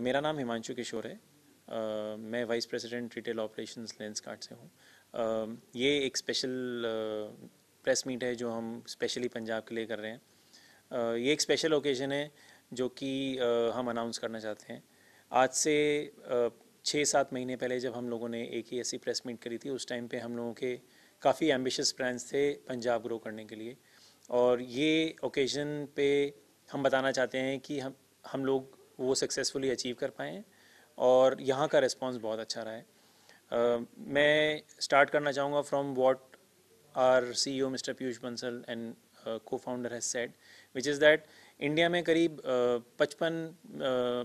मेरा नाम हिमांशु किशोर है आ, मैं vice president retail operations Lenskart से हूँ ये एक स्पेशल प्रेस मीट है जो हम स्पेशली पंजाब के लिए कर रहे हैं ये एक स्पेशल ओकेजन है जो कि हम अनाउंस करना चाहते हैं आज से छः सात महीने पहले जब हम लोगों ने एक ही ऐसी प्रेस मीट करी थी उस टाइम पे हम लोगों के काफ़ी एम्बिशियस प्लान्स थे पंजाब ग्रो करने के लिए और ये ओकेजन पे हम बताना चाहते हैं कि हम हम लोग वो सक्सेसफुली अचीव कर पाए हैं और यहाँ का रिस्पॉन्स बहुत अच्छा रहा है uh, मैं स्टार्ट करना चाहूँगा from what our C O Mister Piyush Bansal and co founder has said which is that India में करीब पचपन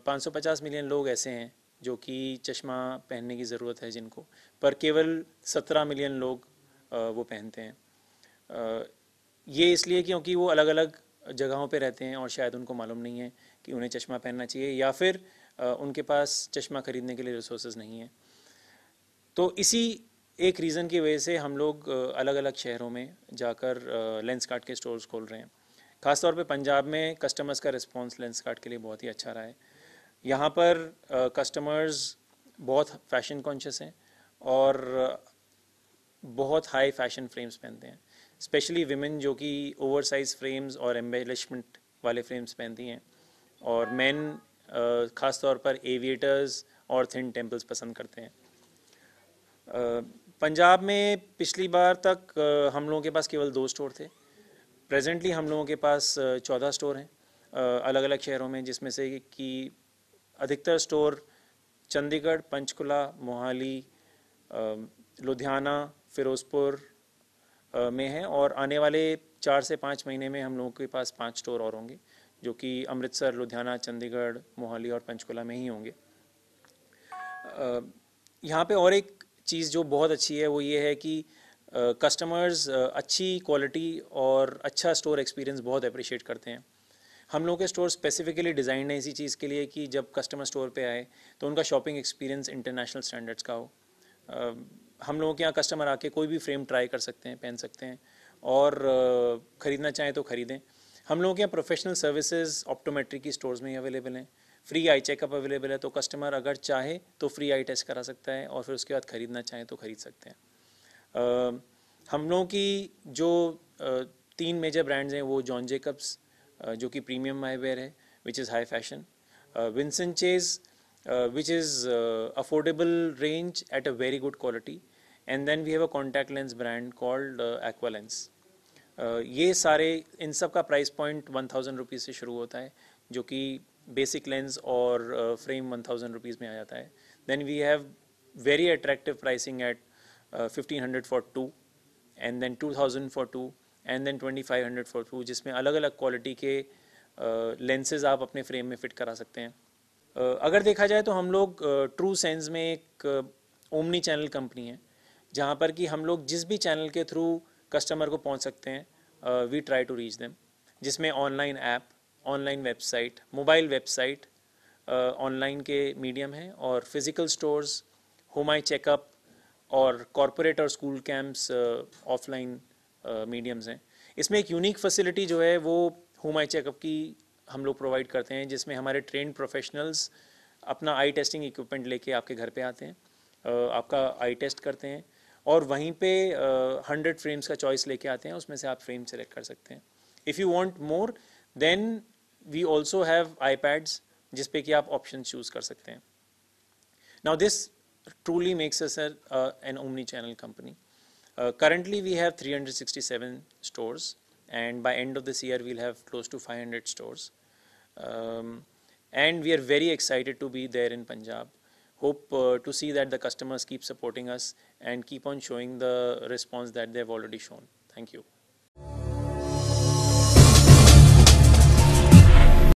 पाँच सौ पचास मिलियन लोग ऐसे हैं जो कि चश्मा पहनने की ज़रूरत है जिनको पर केवल सत्रह मिलियन लोग uh, वो पहनते हैं uh, ये इसलिए क्योंकि वो अलग अलग जगहों पे रहते हैं और शायद उनको मालूम नहीं है कि उन्हें चश्मा पहनना चाहिए या फिर उनके पास चश्मा ख़रीदने के लिए रिसोर्स नहीं है तो इसी एक रीज़न की वजह से हम लोग अलग अलग शहरों में जाकर लेंस कार्ट के स्टोर्स खोल रहे हैं ख़ासतौर पे पंजाब में कस्टमर्स का रिस्पांस लेंस कार्ट के लिए बहुत ही अच्छा रहा है यहाँ पर कस्टमर्स बहुत फैशन कॉन्शियस हैं और बहुत हाई फैशन फ्रेम्स पहनते हैं स्पेशली विमेन जो कि ओवर साइज फ्रेम्स और एम्बेलिशमेंट वाले फ्रेम्स पहनती हैं और मैन ख़ास तौर पर एविएटर्स और थिन टेम्पल्स पसंद करते हैं पंजाब में पिछली बार तक हम लोगों के पास केवल दो स्टोर थे प्रेजेंटली हम लोगों के पास चौदह स्टोर हैं अलग अलग शहरों में जिसमें से कि अधिकतर स्टोर चंडीगढ़ पंचकुला मोहाली लुधियाना फिरोजपुर में हैं और आने वाले चार से पाँच महीने में हम लोगों के पास पाँच स्टोर और होंगे जो कि अमृतसर लुधियाना चंडीगढ़ मोहाली और पंचकुला में ही होंगे यहाँ पे और एक चीज़ जो बहुत अच्छी है वो ये है कि कस्टमर्स अच्छी क्वालिटी और अच्छा स्टोर एक्सपीरियंस बहुत अप्रिशिएट करते हैं हम लोगों के स्टोर स्पेसिफिकली डिज़ाइंड है इसी चीज़ के लिए कि जब कस्टमर स्टोर पे आए तो उनका शॉपिंग एक्सपीरियंस इंटरनेशनल स्टैंडर्ड्स का हो uh, हम लोगों के यहाँ कस्टमर आके कोई भी फ्रेम ट्राई कर सकते हैं पहन सकते हैं और ख़रीदना चाहें तो ख़रीदें हम लोगों के यहाँ प्रोफेशनल सर्विसेज ऑप्टोमेट्री की स्टोर्स में ही अवेलेबल हैं फ्री आई चेकअप अवेलेबल है तो कस्टमर अगर चाहे तो फ्री आई टेस्ट करा सकता है और फिर उसके बाद ख़रीदना चाहें तो ख़रीद सकते हैं हम लोगों की जो तीन मेजर ब्रांड्स हैं वो जॉन जेकब्स जो कि प्रीमियम माई है which is high fashion Vincent Chase which is affordable range at a very good quality and then we have a contact lens brand called aqua lens ये सारे इन सब का price point one thousand rupees से शुरू होता है जो कि बेसिक लेंस और फ्रेम वन थाउजेंड रुपीज़ में आ जाता है then we have very attractive pricing at uh, 1500 for two and then 2000 for two and then 2500 for two जिसमें अलग अलग क्वालिटी के लेंसेज uh, आप अपने फ्रेम में फिट करा सकते हैं अगर देखा जाए तो हम लोग ट्रू सेंस में एक ओमनी चैनल कंपनी है जहाँ पर कि हम लोग जिस भी चैनल के थ्रू कस्टमर को पहुँच सकते हैं we try to reach them जिसमें online app online website mobile website online के मीडियम हैं और physical stores home eye checkup और कॉरपोरेट और स्कूल कैंप्स ऑफलाइन मीडियम्स हैं इसमें एक यूनिक फैसिलिटी जो है वो होम आई चेकअप की हम लोग प्रोवाइड करते हैं जिसमें हमारे ट्रेंड प्रोफेशनल्स अपना आई टेस्टिंग इक्विपमेंट लेके आपके घर पे आते हैं आपका आई टेस्ट करते हैं और वहीं पे हंड्रेड फ्रेम्स का चॉइस लेके आते हैं उसमें से आप फ्रेम सेलेक्ट कर सकते हैं if you want more then we also have iPads जिस पे कि आप ऑप्शन चूज़ कर सकते हैं now this truly makes us an omni channel company currently we have 367 stores and by end of this year we'll have close to 500 stores um, and we are very excited to be there in punjab hope uh, to see that the customers keep supporting us and keep on showing the response that they've already shown thank you